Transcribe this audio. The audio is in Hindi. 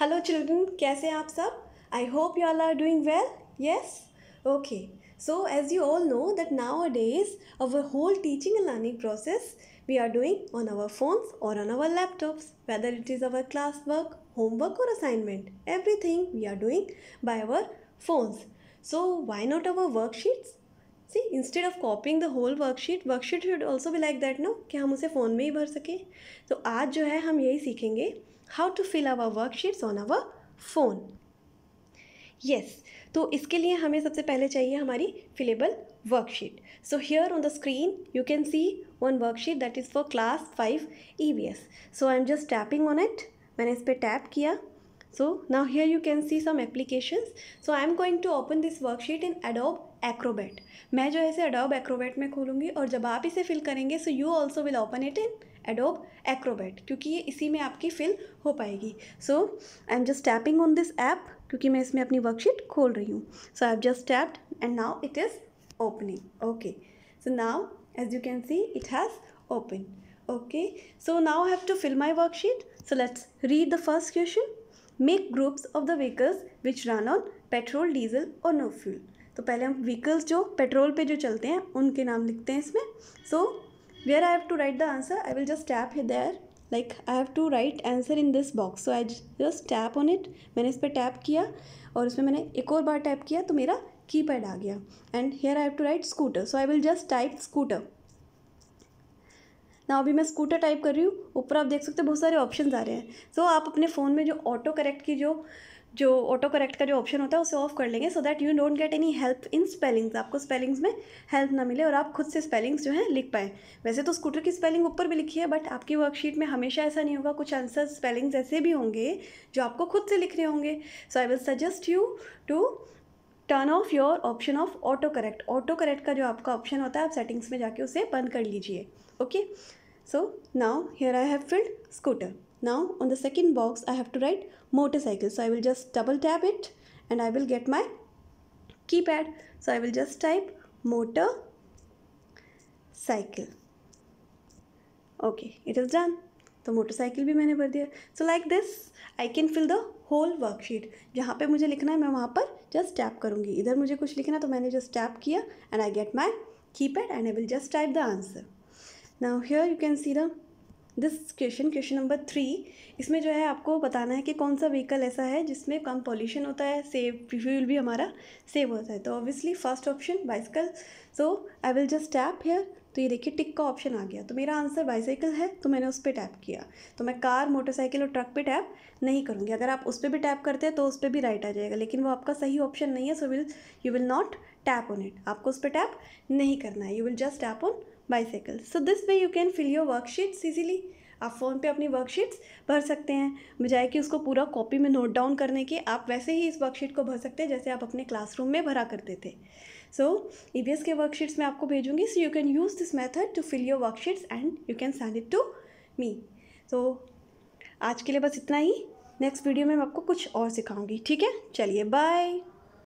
Hello children, कैसे हैं आप सब I hope you all are doing well yes okay So as you all know that nowadays our whole teaching and learning process we are doing on our phones or on our laptops whether it is our classwork, homework or assignment everything we are doing by our phones. So why not our worksheets? See instead of copying the whole worksheet worksheet should also भी लाइक दैट नो कि हम उसे फ़ोन में ही भर सकें तो आज जो है हम यही सीखेंगे how to fill our worksheets on our phone yes तो इसके लिए हमें सबसे पहले चाहिए हमारी fillable worksheet so here on the screen you can see one worksheet that is for class five E V S so I am just tapping on it मैंने इस पर टैप किया so now here you can see some applications so I am going to open this worksheet in Adobe Acrobat मैं जो है इसे अडोब एक्रोबैट में खोलूँगी और जब आप इसे फिल करेंगे so you also will open it in Adobe Acrobat क्योंकि ये इसी में आपकी फिल हो पाएगी so I am just tapping on this app क्योंकि मैं इसमें अपनी वर्कशीट खोल रही हूँ so I have just tapped and now it is opening okay so now as you can see it has open okay so now have to fill my worksheet so let's read the first question make groups of the vehicles which run on petrol diesel और नो फ्यूल तो पहले हम व्हीकल्स जो पेट्रोल पे जो चलते हैं उनके नाम लिखते हैं इसमें so where I have to write the answer I will just tap है there like I have to write answer in this box so I just tap on it मैंने इस पर टैप किया और इसमें मैंने एक और बार टैप किया तो मेरा की पैड आ गया and here I have to write scooter so I will just type scooter ना अभी मैं स्कूटर टाइप कर रही हूँ ऊपर आप देख सकते हो बहुत सारे ऑप्शन आ रहे हैं सो so, आप अपने फ़ोन में जो ऑटो करेक्ट की जो जो ऑटो करेक्ट का जो ऑप्शन होता है उसे ऑफ कर लेंगे so that you don't get any help in spellings आपको स्पेलिंग्स में हेल्प ना मिले और आप खुद से स्पेलिंग्स जो हैं लिख पाएँ वैसे तो स्कूटर की स्पेलिंग ऊपर भी लिखी है बट आपकी वर्कशीट में हमेशा ऐसा नहीं होगा कुछ आंसर स्पेलिंग्स ऐसे भी होंगे जो आपको खुद से लिखने होंगे so I will suggest you to turn off your option of auto correct auto correct का जो आपका ऑप्शन होता है आप सेटिंग्स में जाके उसे बंद कर लीजिए okay so now here I have filled scooter Now on the second box I have to write motorcycle. So I will just double tap it and I will get my keypad. So I will just type motor cycle. Okay, it is done. तो मोटरसाइकिल भी मैंने भर दिया so like this I can fill the whole worksheet जहाँ पे मुझे लिखना है मैं वहाँ पर जस्ट टैप करूँगी इधर मुझे कुछ लिखना है तो मैंने जस्ट टैप किया and I get my keypad and I will just type the answer now here you can see the this question question number three इसमें जो है आपको बताना है कि कौन सा व्हीकल ऐसा है जिसमें कम पॉल्यूशन होता है सेव फ्यूल भी हमारा सेव होता है तो obviously first option bicycle so I will just tap here तो ये देखिए टिक का ऑप्शन आ गया तो मेरा आंसर बाईसाइकिल है तो मैंने उस पर टैप किया तो मैं कार मोटरसाइकिल और ट्रक पे टैप नहीं करूँगी अगर आप उस पर भी टैप करते हैं तो उस पर भी राइट आ जाएगा लेकिन वो आपका सही ऑप्शन नहीं है so will you will not tap on it आपको उस पर टैप नहीं करना है you will just tap on bicycle so this way you can fill your worksheets easily आप फ़ोन पे अपनी वर्कशीट्स भर सकते हैं बजाय कि उसको पूरा कॉपी में नोट डाउन करने के आप वैसे ही इस वर्कशीट को भर सकते हैं जैसे आप अपने क्लासरूम में भरा करते थे सो ई बी एस के वर्कशीट्स मैं आपको भेजूँगी so you can use this method to fill your worksheets and you can send it to me so आज के लिए बस इतना ही नेक्स्ट वीडियो में मैं आपको कुछ और सिखाऊंगी ठीक है चलिए बाय